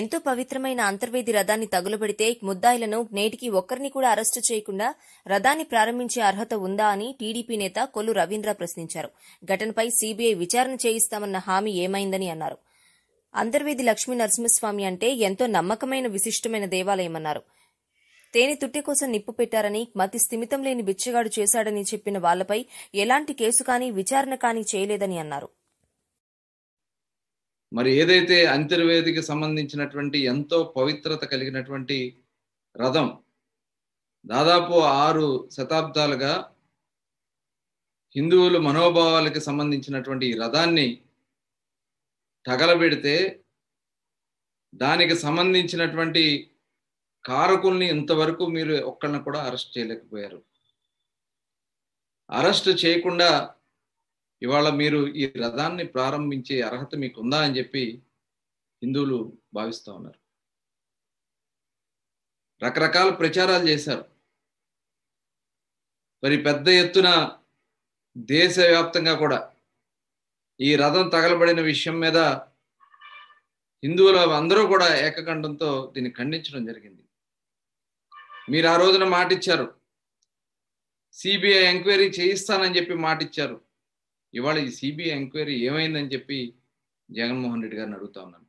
ఎంతో పవిత్రమైన అంతర్వేది రథాన్ని తగులబడితే ముద్దాయిలను నేటికి ఒక్కరిని కూడా అరెస్టు చేయకుండా రథాన్ని ప్రారంభించే అర్హత ఉందా అని టీడీపీ నేత కొల్లు రవీంద్ర ప్రశ్నించారు ఘటనపై సీబీఐ విచారణ చేయిస్తామన్న హామీ ఏమైందని అన్నారు అంతర్వేది లక్ష్మీ నరసింహస్వామి అంటే ఎంతో నమ్మకమైన విశిష్టమైన దేవాలయమన్నారు తేనె తుట్టె కోసం నిప్పు పెట్టారని మతి స్థిమితం లేని బిచ్చగాడు చేశాడని చెప్పిన వాళ్లపై ఎలాంటి కేసు కానీ విచారణ కానీ చేయలేదని అన్నారు మరి ఏదైతే అంతర్వేదికి సంబంధించినటువంటి ఎంతో పవిత్రత కలిగినటువంటి రథం దాదాపు ఆరు శతాబ్దాలుగా హిందువులు మనోభావాలకి సంబంధించినటువంటి ఈ రథాన్ని తగలబెడితే దానికి సంబంధించినటువంటి కారకుల్ని ఇంతవరకు మీరు ఒక్కళ్ళని కూడా అరెస్ట్ చేయలేకపోయారు అరెస్ట్ చేయకుండా ఇవాళ మీరు ఈ రథాన్ని ప్రారంభించే అర్హత మీకు ఉందా అని చెప్పి హిందువులు భావిస్తూ ఉన్నారు రకరకాల ప్రచారాలు చేశారు మరి పెద్ద ఎత్తున దేశవ్యాప్తంగా కూడా ఈ రథం తగలబడిన విషయం మీద హిందువులు అందరూ కూడా ఏకకంఠంతో దీన్ని ఖండించడం జరిగింది మీరు ఆ రోజున మాటిచ్చారు సిబిఐ ఎంక్వైరీ చేయిస్తానని చెప్పి మాటిచ్చారు ఇవాళ ఈ సిబిఐ ఎంక్వైరీ ఏమైందని చెప్పి జగన్మోహన్ రెడ్డి గారిని అడుగుతా ఉన్నాను